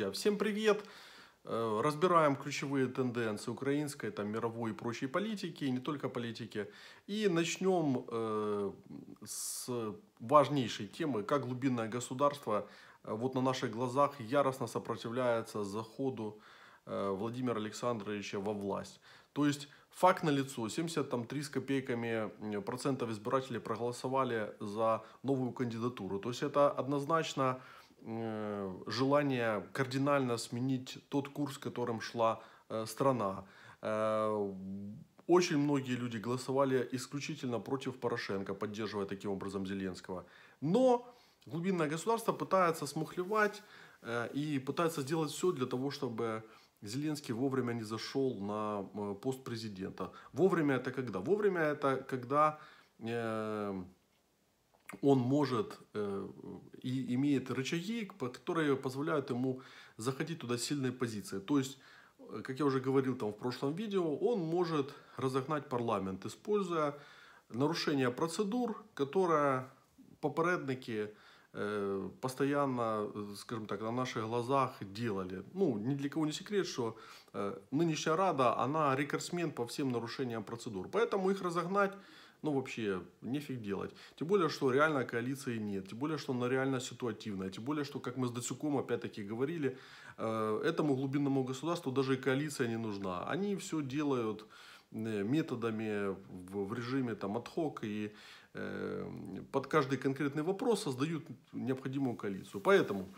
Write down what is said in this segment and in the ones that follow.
друзья. Всем привет! Э, разбираем ключевые тенденции украинской, там, мировой и прочей политики, и не только политики. И начнем э, с важнейшей темы, как глубинное государство э, вот на наших глазах яростно сопротивляется заходу э, Владимира Александровича во власть. То есть факт налицо, 73 с копейками процентов избирателей проголосовали за новую кандидатуру. То есть это однозначно Э, желание кардинально сменить тот курс, которым шла э, страна. Э, очень многие люди голосовали исключительно против Порошенко, поддерживая таким образом Зеленского. Но глубинное государство пытается смухлевать и пытается сделать все для того, чтобы Зеленский вовремя не зашел на пост президента. Вовремя это когда? Вовремя это когда он может э, и имеет рычаги, которые позволяют ему заходить туда с сильной позиции. То есть, э, как я уже говорил там в прошлом видео, он может разогнать парламент, используя нарушение процедур, которые попередники э, постоянно, э, скажем так, на наших глазах делали. Ну, ни для кого не секрет, что э, нынешняя Рада, она рекордсмен по всем нарушениям процедур. Поэтому их разогнать ну, вообще, нефиг делать. Тем более, что реально коалиции нет, тем более, что она реально ситуативная, тем более, что, как мы с Дацюком опять-таки говорили, э, этому глубинному государству даже и коалиция не нужна. Они все делают э, методами в режиме там отхок и э, под каждый конкретный вопрос создают необходимую коалицию. Поэтому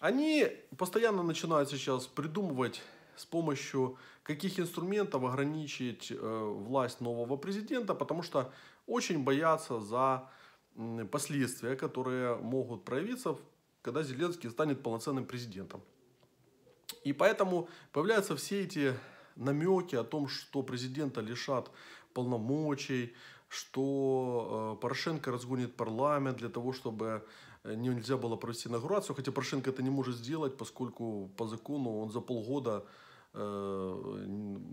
они постоянно начинают сейчас придумывать с помощью каких инструментов ограничить э, власть нового президента, потому что очень боятся за последствия, которые могут проявиться, когда Зеленский станет полноценным президентом. И поэтому появляются все эти намеки о том, что президента лишат полномочий, что э, Порошенко разгонит парламент для того, чтобы э, нельзя было провести инаугурацию, хотя Порошенко это не может сделать, поскольку по закону он за полгода Э,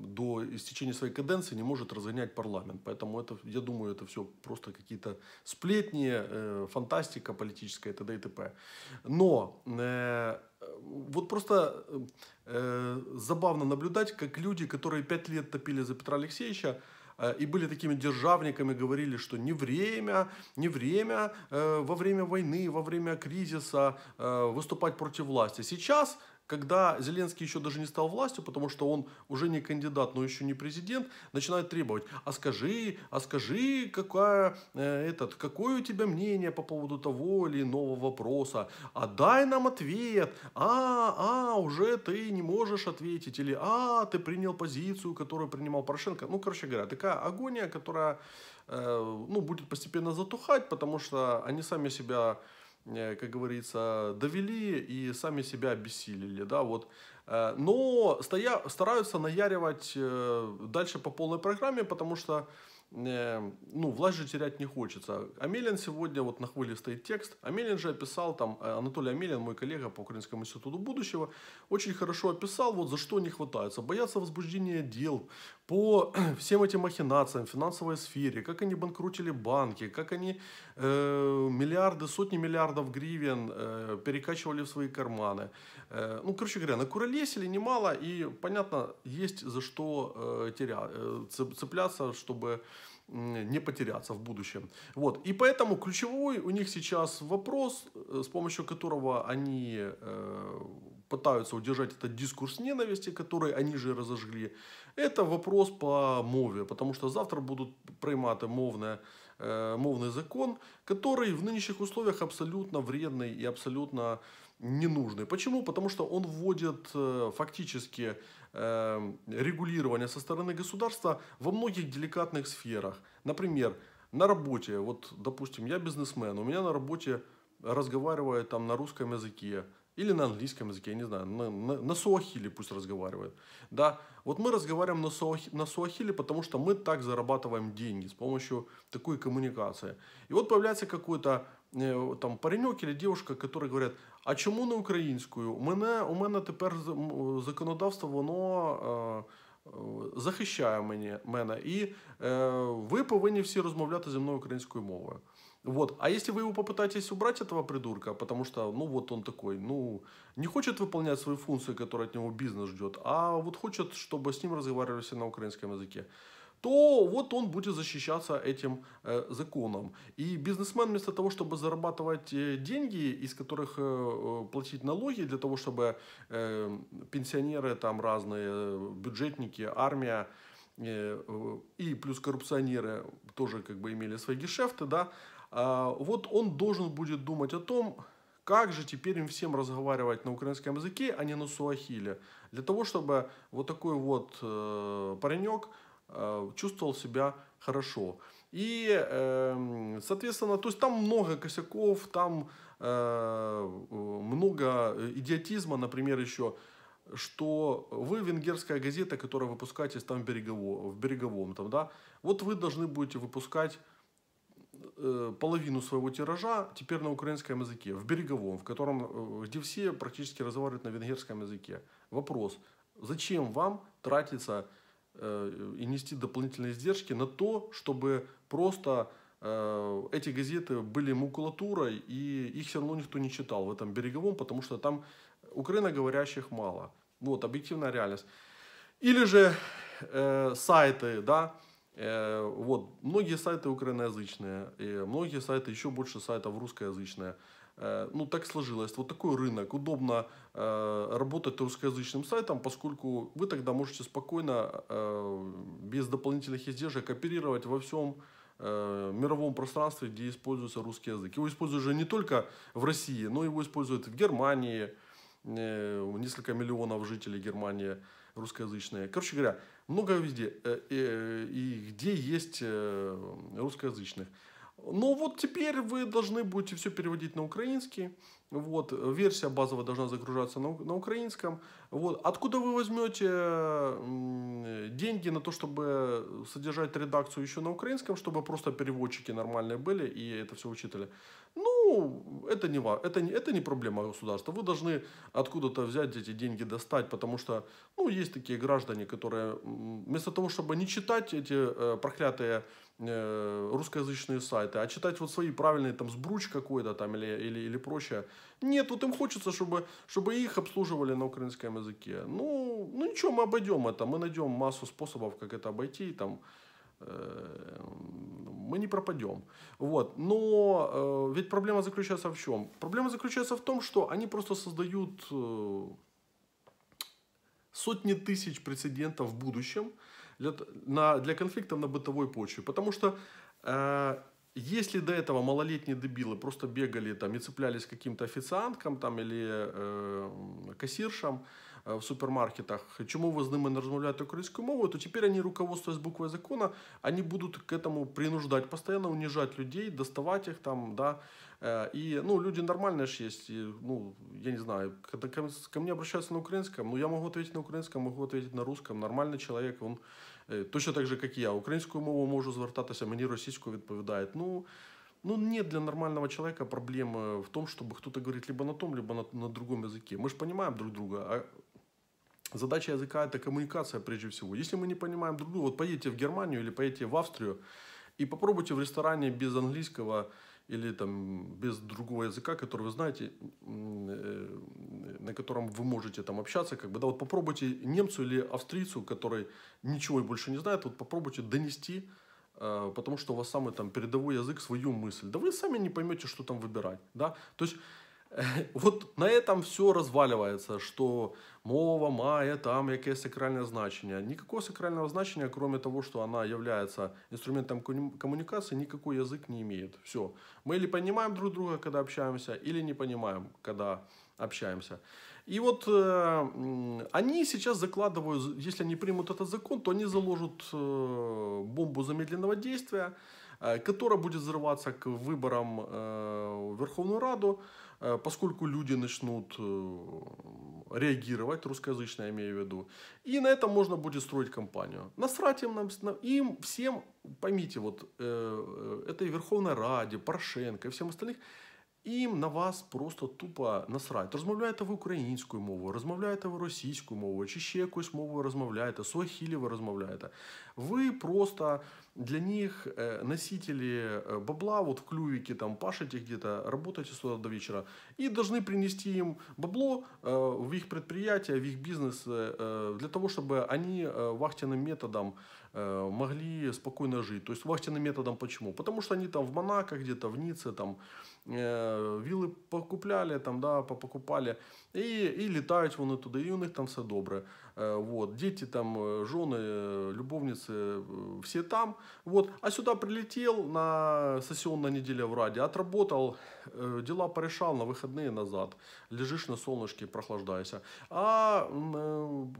до истечения своей каденции не может разгонять парламент. Поэтому это, я думаю, это все просто какие-то сплетни, э, фантастика политическая и т.д. и т.п. Но э, вот просто э, забавно наблюдать, как люди, которые пять лет топили за Петра Алексеевича, э, и были такими державниками, говорили, что не время, не время э, во время войны, во время кризиса э, выступать против власти. Сейчас когда Зеленский еще даже не стал властью, потому что он уже не кандидат, но еще не президент, начинает требовать, а скажи, а скажи, какая, э, этот, какое у тебя мнение по поводу того или иного вопроса, а дай нам ответ, а, а, уже ты не можешь ответить, или а, ты принял позицию, которую принимал Порошенко. Ну, короче говоря, такая агония, которая, э, ну, будет постепенно затухать, потому что они сами себя Э, как говорится, довели и сами себя обессилили, да, вот. Э, но стоя, стараются наяривать э, дальше по полной программе, потому что, ну, власть же терять не хочется. Амелин сегодня, вот на хвыле стоит текст, Амелин же описал, там, Анатолий Амелин, мой коллега по Украинскому институту будущего, очень хорошо описал, вот за что не хватается. Боятся возбуждения дел, по всем этим махинациям в финансовой сфере, как они банкрутили банки, как они э, миллиарды, сотни миллиардов гривен э, перекачивали в свои карманы. Э, ну, короче говоря, накуролесили немало, и, понятно, есть за что э, теря, э, цепляться, чтобы не потеряться в будущем. Вот. И поэтому ключевой у них сейчас вопрос, э, с помощью которого они э, пытаются удержать этот дискурс ненависти, который они же разожгли, это вопрос по мове, потому что завтра будут приймати мовне, э, мовний закон, который в нынешних условиях абсолютно вредный и абсолютно ненужный. Почему? Потому что он вводит э, фактически э, регулирование со стороны государства во многих деликатных сферах. Например, на работе, вот, допустим, я бизнесмен, у меня на работе разговаривает там на русском языке, или на английском языке, я не знаю, на, на, на суахиле пусть разговаривают. Да, вот мы разговариваем на, суахи, на суахиле, потому что мы так зарабатываем деньги с помощью такой коммуникации. И вот появляется какой-то э, там паренек или девушка, которые говорит а чему на украинскую У меня у меня теперь законодавство, оно э, э, Захищає мені мене, і е, э, ви повинні всі розмовляти зі мною українською мовою. Вот. А если вы его попытаетесь убрать, этого придурка, потому что, ну, вот он такой, ну, не хочет выполнять свои функции, которые от него бизнес ждет, а вот хочет, чтобы с ним разговаривали на украинском языке, то вот он будет защищаться этим э, законом. И бизнесмен вместо того, чтобы зарабатывать э, деньги, из которых э, э, платить налоги, для того, чтобы э, пенсионеры там разные, э, бюджетники, армия, и плюс коррупционеры тоже как бы имели свои гешефты, да, а, вот он должен будет думать о том, как же теперь им всем разговаривать на украинском языке, а не на суахиле, для того, чтобы вот такой вот э, паренек э, чувствовал себя хорошо. И, эм, соответственно, то есть там много косяков, там э, много идиотизма, например, еще что вы венгерская газета, которая выпускаетесь там в Береговом, в Береговом там, да, вот вы должны будете выпускать Э, половину своего тиража теперь на украинском языке, в береговом, в котором, э, где все практически разговаривают на венгерском языке. Вопрос, зачем вам тратиться э, и нести дополнительные издержки на то, чтобы просто эти газеты были макулатурой, и их все равно никто не читал в этом береговом, потому что там украиноговорящих мало. Вот, объективная реальность. Или же э, сайты, да, Э, вот, многие сайты украиноязычные, и многие сайты, еще больше сайтов русскоязычные. Э, ну, так сложилось. Вот такой рынок. Удобно э, работать русскоязычным сайтом, поскольку вы тогда можете спокойно, без дополнительных издержек, оперировать во всем мировом пространстве, где используется русский язык. Его используют же не только в России, но его используют в Германии, несколько миллионов жителей Германии – русскоязычные. Короче говоря, много везде. Э, э, и где есть э, русскоязычных. Ну вот теперь вы должны будете все переводить на украинский. Вот, версия базовая должна загружаться на, на украинском. Вот, откуда вы возьмете деньги на то, чтобы содержать редакцию еще на украинском, чтобы просто переводчики нормальные были и это все учитывали? Ну, ну, это не, это, не, это не проблема государства. Вы должны откуда-то взять эти деньги, достать, потому что, ну, есть такие граждане, которые вместо того, чтобы не читать эти э, проклятые э, русскоязычные сайты, а читать вот свои правильные, там, сбруч какой-то там или, или, или прочее, нет, вот им хочется, чтобы, чтобы их обслуживали на украинском языке. Ну, ну, ничего, мы обойдем это, мы найдем массу способов, как это обойти, там, Эм, мы не пропадем. Вот. Но э, ведь проблема заключается в чем? Проблема заключается в том, что они просто создают э, сотни тысяч прецедентов в будущем для, на, для конфликтов на бытовой почве. Потому что э, если до этого малолетние дебилы просто бегали там и цеплялись к каким-то официанткам там, или э, кассиршам, э, в супермаркетах, чему вы с ними не размовляете украинскую мову, то теперь они, руководствуясь буквой закона, они будут к этому принуждать, постоянно унижать людей, доставать их там, да, и, ну, люди нормальные же есть, и, ну, я не знаю, когда ко, ко мне обращаются на украинском, ну, я могу ответить на украинском, могу ответить на русском, нормальный человек, он э, точно так же, как и я, украинскую мову можу звертатися, а мне російську відповідають, ну, ну, нет для нормального человека проблемы в том, чтобы кто-то говорит либо на том, либо на, на другом языке. Мы же понимаем друг друга, а Задача языка – это коммуникация прежде всего. Если мы не понимаем друг друга, вот поедете в Германию или поедете в Австрию и попробуйте в ресторане без английского или там без другого языка, который вы знаете, э, на котором вы можете там общаться, как бы, да, вот попробуйте немцу или австрийцу, который ничего и больше не знает, вот попробуйте донести, э, потому что у вас самый там передовой язык, свою мысль. Да вы сами не поймете, что там выбирать, да. То есть Вот на этом все разваливается, что мова має там якесь сакральное значение. Никакого сакрального значения, кроме того, что она является инструментом коммуникации, никакой язык не имеет. Все. Мы или понимаем друг друга, когда общаемся, или не понимаем, когда общаемся. И вот э, они сейчас закладывают, если они примут этот закон, то они заложат э, бомбу замедленного действия, э, которая будет взрываться к выборам э, в Верховную Раду. Э, поскольку люди начнут э, реагировать, русскоязычные я имею в виду, и на этом можно будет строить компанию. Насрать им, нам, им всем, поймите, вот э, этой Верховной Раде, Порошенко и всем остальных – Їм на вас просто тупо насрать. Розмовляєте ви українською мовою, розмовляєте ви російською мовою, чи ще якоюсь мовою розмовляєте, суахілі ви розмовляєте. Ви просто для них носителі бабла, вот в клювике там пашете где-то, работаете сюда до вечера, и должны принести им бабло в их предприятие, в их бизнес, для того, чтобы они вахтенным методом могли спокойно жить. То есть вахтенным методом почему? Потому что они там в Монако где-то, в Ницце, там, е, э, віли покупляли, там, да, покупали, і і літають вони туди, і у них там э, э, все добре. вот. Діти, там, жони, любовниці, всі там. Вот. А сюди прилетів на сесійну неділю в Раді, отработал, е, діла порішав на вихідні назад, лежиш на сонечці, прохлаждаєшся. А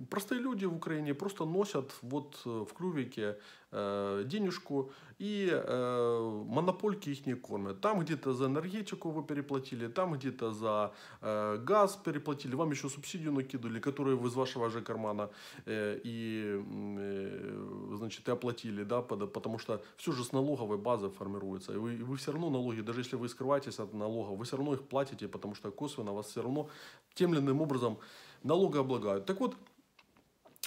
простые люди в Україні просто носять вот, в клювіки Э, денежку, и э, монопольки их не кормят. Там где-то за энергетику вы переплатили, там где-то за э, газ переплатили, вам еще субсидию накидывали, которую вы из вашего же кармана э, и, э, значит, и оплатили, да, потому что все же с налоговой базы формируется. И вы, и вы все равно налоги, даже если вы скрываетесь от налогов, вы все равно их платите, потому что косвенно вас все равно тем или иным образом налоги облагают Так вот,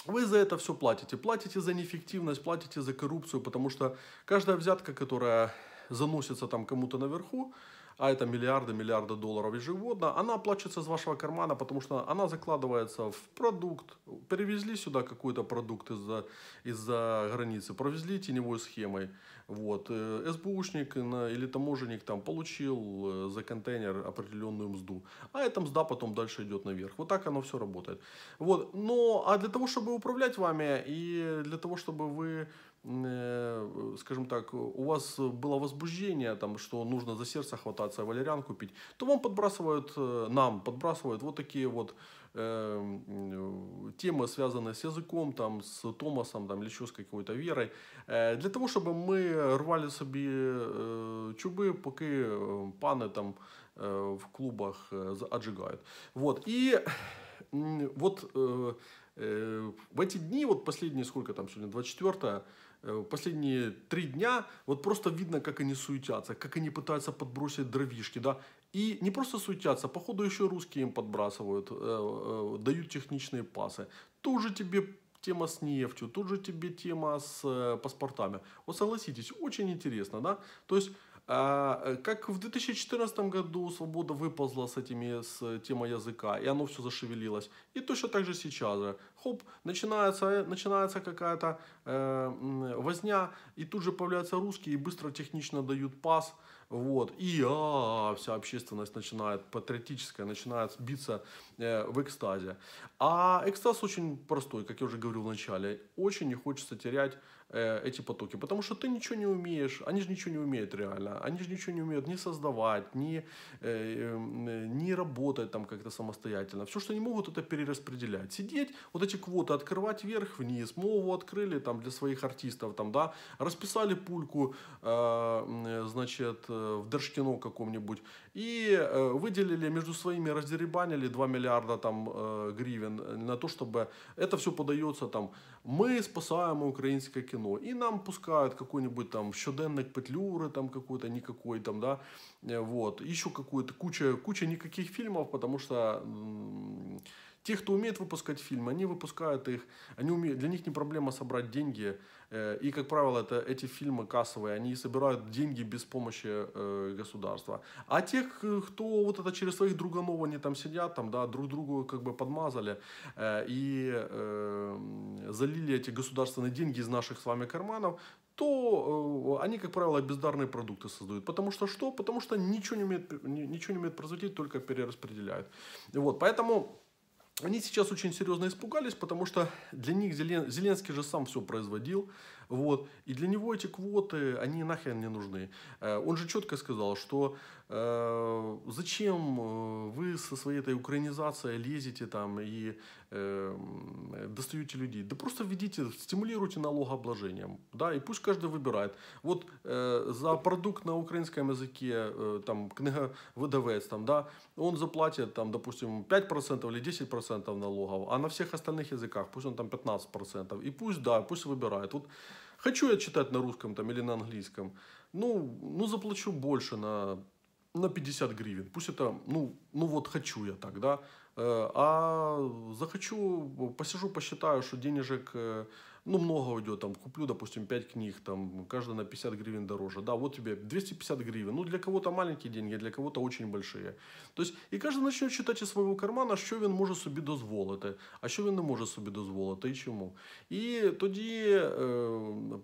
вы за это все платите. Платите за неэффективность, платите за коррупцию, потому что каждая взятка, которая заносится там кому-то наверху, а это миллиарды, миллиарды долларов ежегодно, она оплачивается из вашего кармана, потому что она закладывается в продукт. Перевезли сюда какой-то продукт из-за из, -за, границы, провезли теневой схемой. Вот. Э, СБУшник или таможенник там получил э, за контейнер определенную мзду, а эта мзда потом дальше идет наверх. Вот так оно все работает. Вот. Но, а для того, чтобы управлять вами и для того, чтобы вы Э, скажем так, у вас было возбуждение, там, что нужно за сердце хвататься, валериан купить, то вам подбрасывают, э, нам подбрасывают вот такие вот э, темы, связанные с языком, там, с Томасом там, или еще с какой-то верой, э, для того, чтобы мы рвали себе э, чуби, поки э, пани там в клубах отжигают. Вот. И вот в эти дни, вот последние, сколько там сегодня, 24 Э, последние три дня вот просто видно, как они суетятся, как они пытаются подбросить дровишки, да, и не просто суетятся, походу еще русские им подбрасывают, э, э, дают техничные пасы. Тут же тебе тема с нефтью, тут же тебе тема с паспортами. Вот согласитесь, очень интересно, да? То есть а, э, как в 2014 году свобода выползла с этими, с темой языка, и оно все зашевелилось. И точно так же сейчас же. Хоп, начинается, э, начинается какая-то э, возня, и тут же появляются русские, и быстро технично дают пас. Вот. И а, а, вся общественность начинает, патриотическая, начинает биться э, в экстазе. А экстаз очень простой, как я уже говорил в начале. Очень не хочется терять Э, эти потоки, потому что ты ничего не умеешь, они же ничего не умеют реально, они же ничего не умеют ни создавать, ни, э, эм, э ни работать там как-то самостоятельно. Все, что они могут, это перераспределять. Сидеть, вот эти квоты открывать вверх-вниз, мову открыли там для своих артистов, там, да, расписали пульку, э, э значит, в Держкино каком-нибудь, и э, выделили между своими, раздеребанили 2 миллиарда там э, гривен на то, чтобы это все подается там, мы спасаем украинское кино, кино. И нам пускают какой-нибудь там щоденник Петлюры там какой-то никакой там, да, э, вот, еще какую-то куча, куча никаких фильмов, потому что те, кто умеет выпускать фильмы, они выпускают их, они умеют, для них не проблема собрать деньги. Э, и, как правило, это, эти фильмы кассовые, они собирают деньги без помощи э, государства. А тех, кто вот это через своих друганов, они там сидят, там, да, друг другу как бы подмазали э, и залили эти государственные деньги из наших с вами карманов, то э, они, как правило, бездарные продукты создают. Потому что что? Потому что ничего не умеют, ничего не умеют производить, только перераспределяют. Вот, поэтому... Они сейчас очень серьезно испугались, потому что для них Зелен... Зеленский же сам все производил. Вот. И для него эти квоты, они нахрен не нужны. Э, он же четко сказал, что э, зачем э, вы со своей этой украинизацией лезете там и э, достаете людей. Да просто введите, стимулируйте налогообложением. Да, и пусть каждый выбирает. Вот э, за продукт на украинском языке, э, там, вдвс там, да, он заплатит, там, допустим, 5% или 10% налогов, а на всех остальных языках пусть он там 15%. И пусть, да, пусть выбирает. Вот Хочу я читать на русском там, или на английском. Ну, ну заплачу больше на, на 50 гривен. Пусть это, ну, ну вот хочу я так, да. Э, а захочу, посижу, посчитаю, что денежек э, ну, много уйдет, там, куплю, допустим, 5 книг, там, каждая на 50 гривен дороже. Да, вот тебе 250 гривен. Ну, для кого-то маленькие деньги, для кого-то очень большие. То есть, и каждый почне считать із своего кармана, а что он может себе дозволити, а что он не может себе дозволити и чему и тогда е,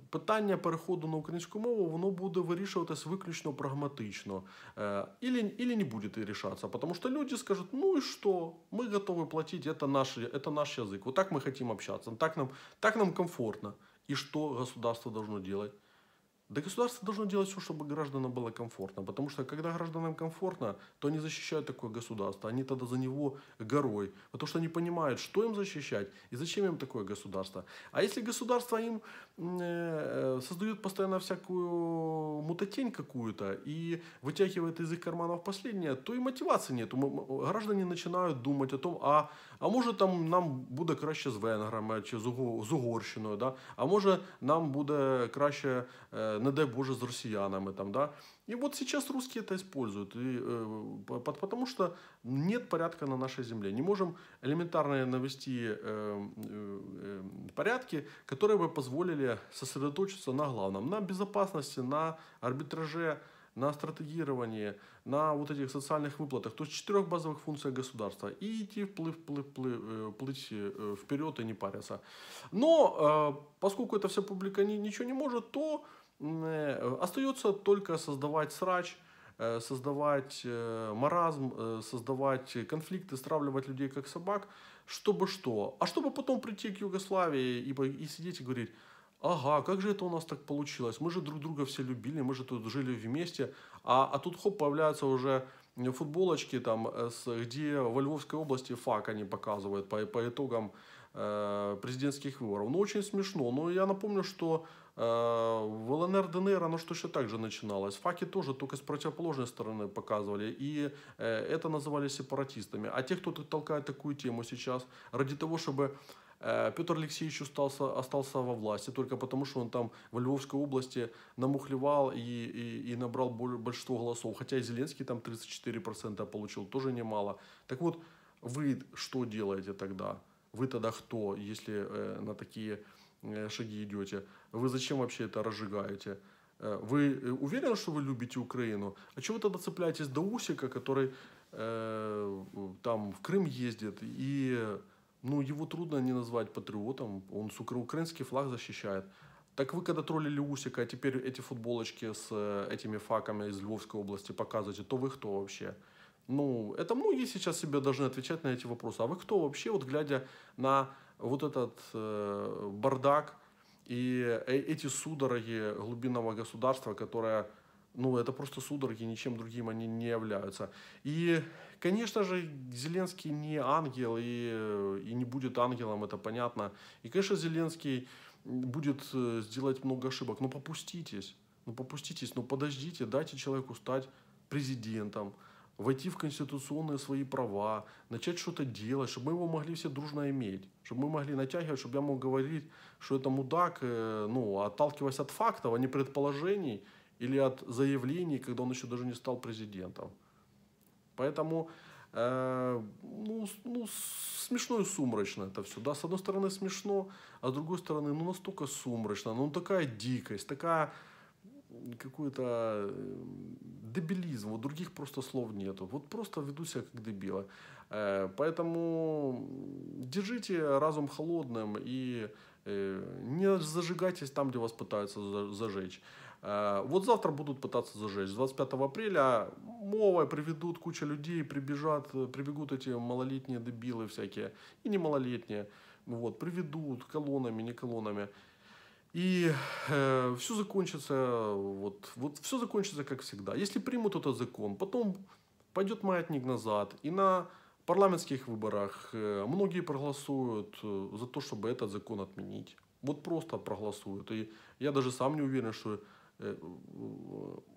питання переходу на українську мову оно будет решаться виключно прагматично. Е, или, или не будет решаться потому что люди скажут ну и что мы готовы платить это наш, это наш язик, так мы хотим общаться так нам, так нам комфортно комфортно. И что государство должно делать? Да государство должно делать все, чтобы гражданам было комфортно, потому что когда гражданам комфортно, то они защищают такое государство, они тогда за него горой, потому что они понимают, что им защищать и зачем им такое государство. А если государство им э, э, создает постоянно всякую мутатень какую-то и вытягивает из их карманов последнее, то и мотивации нет. Граждане начинают думать о том, а, а может там нам будет краще с венграми чи с Угорщиной, да? а может нам будет краще е, э, не дай Боже, с россиянами. Там, да? И вот сейчас русские это используют, и, э, потому что нет порядка на нашей земле. Не можем элементарно навести э, э, э, порядки, которые бы позволили сосредоточиться на главном, на безопасности, на арбитраже, на стратегировании, на вот этих социальных выплатах, то есть четырех базовых функциях государства, и идти вплыв, вплыв, вплыв, э, плыть э, вперед и не париться. Но поскольку эта вся публика ничего не может, то Э, остается только создавать срач, э, создавать э, маразм, создавать конфликты, стравливать людей как собак, чтобы что? А чтобы потом прийти к Югославии и, и сидеть и говорить, ага, как же это у нас так получилось? Мы же друг друга все любили, мы же тут жили вместе, а, а тут хоп, появляются уже футболочки, там, с, где во Львовской области фак они показывают по, по итогам э, президентских выборов. Ну, очень смешно. Но ну, я напомню, что Э, в ЛНР, ДНР оно же точно так же начиналось. Факи тоже только с противоположной стороны показывали. И э, это называли сепаратистами. А те, кто толкает такую тему сейчас, ради того, чтобы э, Петр Алексеевич остался, остался во власти только потому, что он там в Львовской области намухлевал и, и, и набрал большинство голосов. Хотя и Зеленский там 34% получил, тоже немало. Так вот, вы что делаете тогда? Вы тогда кто, если э, на такие Э, шаги идете? Вы зачем вообще это разжигаете? Э, вы э, уверены, что вы любите Украину? А чего вы тогда цепляетесь до Усика, который э, там в Крым ездит, и ну, его трудно не назвать патриотом, он, сука, украинский флаг защищает. Так вы когда троллили Усика, а теперь эти футболочки с этими факами из Львовской области показываете, то вы кто вообще? Ну, это многие сейчас себе должны отвечать на эти вопросы. А вы кто вообще, вот глядя на вот этот э, бардак и э, эти судороги глубинного государства, которое, ну, это просто судороги, ничем другим они не являются. И, конечно же, Зеленский не ангел и, э, и не будет ангелом, это понятно. И, конечно, Зеленский будет э, сделать много ошибок, но попуститесь, ну попуститесь, ну подождите, дайте человеку стать президентом, войти в конституционные свои права, начать что-то делать, чтобы мы его могли все дружно иметь, чтобы мы могли натягивать, чтобы я мог говорить, что это мудак, э, ну, отталкиваясь от фактов, а не предположений или от заявлений, когда он еще даже не стал президентом. Поэтому э, ну, ну, смешно и сумрачно это все. Да, с одной стороны смешно, а с другой стороны, ну, настолько сумрачно, ну, такая дикость, такая какой то э, дебилизм, вот других просто слов нету. Вот просто веду себя как дебила. Э, поэтому держите разум холодным и э, не зажигайтесь там, где вас пытаются зажечь. Вот завтра будут пытаться зажечь. 25 апреля мовой приведут куча людей, прибежат, прибегут эти малолетние дебилы всякие и не малолетние Вот, приведут колоннами, не колоннами. И э, все закончится, вот, вот все закончится как всегда. Если примут этот закон, потом пойдет маятник назад, и на парламентских выборах э, многие проголосуют э, за то, чтобы этот закон отменить. Вот просто проголосуют. И я даже сам не уверен, что э,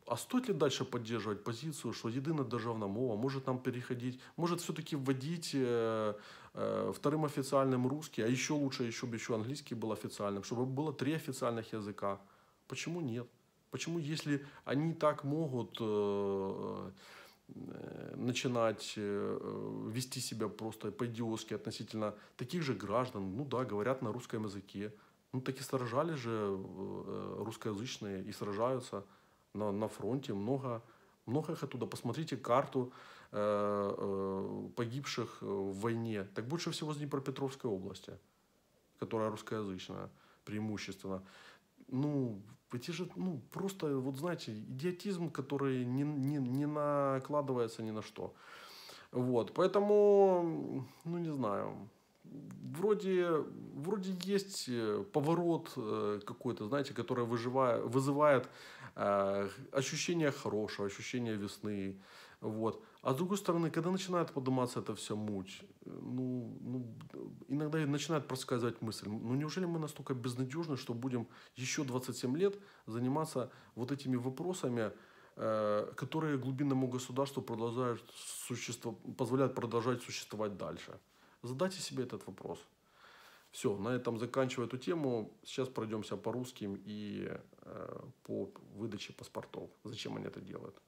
а стоит ли дальше поддерживать позицию, что єдина державна мова может нам переходить, может все-таки вводить э, Э, вторым официальным русский, а еще лучше, еще бы еще английский был официальным, чтобы было три официальных языка. Почему нет? Почему, если они так могут э, э, начинать вести себя просто по-идиотски относительно таких же граждан, ну да, говорят на русском языке, ну так и сражали же русскоязычные и сражаются на, на фронте, много, много их оттуда. Посмотрите карту Э, э, погибших в войне, так больше всего с Днепропетровской области, которая русскоязычная преимущественно. Ну, эти же, ну, просто, вот знаете, идиотизм, который не, не, не накладывается ни на что. Вот, поэтому, ну, не знаю, вроде, вроде есть э, поворот какой-то, знаете, который выживает, вызывает э, ощущение хорошего, ощущение весны, вот. А с другой стороны, когда начинает подниматься эта вся муть, э, ну, ну, иногда начинает проскальзывать мысль, ну неужели мы настолько безнадежны, что будем еще 27 лет заниматься вот этими вопросами, э, которые глубинному государству продолжают существо, позволяют продолжать существовать дальше. Задайте себе этот вопрос. Все, на этом заканчиваю эту тему. Сейчас пройдемся по русским и э, по выдаче паспортов. Зачем они это делают?